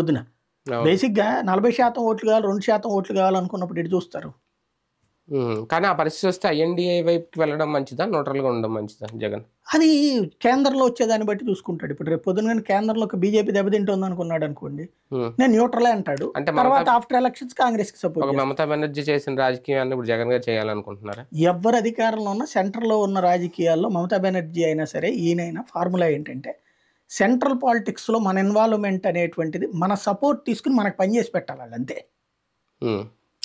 పొద్దున బేసిక్గా నలభై శాతం ఓట్లు కావాలి రెండు శాతం ఓట్లు కావాలనుకున్నప్పుడు ఇటు చూస్తారు కానీ ఆ పరిస్థితి వస్తే ఐఎన్డీఏ వైపుకి వెళ్ళడం మంచిదా న్యూట్రల్గా ఉండడం మంచిదా జగన్ అది కేంద్రంలో వచ్చేదాన్ని బట్టి చూసుకుంటాడు ఇప్పుడు రేపు పొద్దున కానీ కేంద్రంలో బీజేపీ దెబ్బతింటుంది అనుకున్నాడు అనుకోండి నేను న్యూట్రలే అంటాడు అంటే తర్వాత ఆఫ్టర్ ఎలక్షన్స్ కాంగ్రెస్ కి సపోర్ట్ మమతా బెనర్జీ చేసిన రాజకీయాన్ని ఇప్పుడు జగన్ గారు చేయాలనుకుంటున్నారా ఎవరు అధికారంలో ఉన్న సెంటర్లో ఉన్న రాజకీయాల్లో మమతా బెనర్జీ అయినా సరే ఈయనైనా ఫార్ములా ఏంటంటే సెంట్రల్ పాలిటిక్స్లో మన ఇన్వాల్వ్మెంట్ అనేటువంటిది మన సపోర్ట్ తీసుకుని మనకు పనిచేసి పెట్టాలి వాళ్ళు అంతే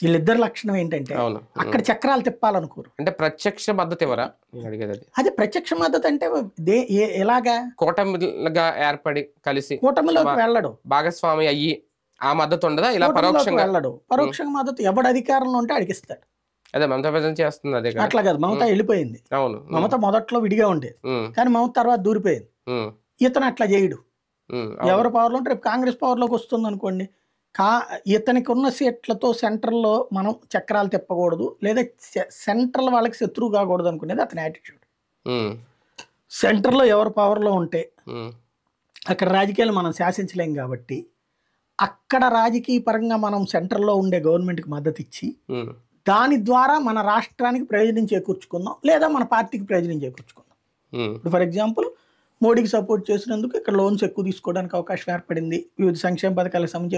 వీళ్ళిద్దరు లక్షణం ఏంటంటే అక్కడ చక్రాలు తిప్పాలనుకోరు అంటే ప్రత్యక్ష మద్దతు ఇవ్వరా అదే ప్రత్యక్ష మద్దతు అంటే దే ఎలాగా కూటమిగా ఏర్పడి కలిసి కూటమిలోకి వెళ్ళడు భాగస్వామి అయ్యి ఆ మద్దతు ఉండదా ఇలా పరోక్షంగా వెళ్ళడు పరోక్ష మద్దతు ఎవడు అధికారంలో ఉంటే అడిగిస్తాడు అదే మమత ప్రజలు చేస్తుంది అదే అట్లా కాదు మమత వెళ్ళిపోయింది అవును మమత మొదట్లో విడిగా ఉండేది కానీ మమత తర్వాత దూరిపోయింది ఇతను అట్లా చేయడు ఎవరు పవర్లో ఉంటే రేపు కాంగ్రెస్ పవర్లోకి వస్తుంది అనుకోండి కా ఇతనికి ఉన్న సీట్లతో సెంట్రల్లో మనం చక్రాలు తిప్పకూడదు లేదా సెంట్రల్ వాళ్ళకి శత్రువు కాకూడదు అనుకునేది అతని యాటిట్యూడ్ సెంటర్లో ఎవరు పవర్లో ఉంటే అక్కడ రాజకీయాలు మనం శాసించలేం కాబట్టి అక్కడ రాజకీయ పరంగా మనం సెంటర్లో ఉండే గవర్నమెంట్కి మద్దతు ఇచ్చి దాని ద్వారా మన రాష్ట్రానికి ప్రయోజనం చేకూర్చుకుందాం లేదా మన పార్టీకి ప్రయోజనం చేకూర్చుకుందాం ఇప్పుడు ఫర్ ఎగ్జాంపుల్ మోడీకి సపోర్ట్ చేసినందుకు ఇక్కడ లోన్స్ ఎక్కువ తీసుకోవడానికి అవకాశం ఏర్పడింది వివిధ సంక్షేమ పథకాలకు సంబంధించి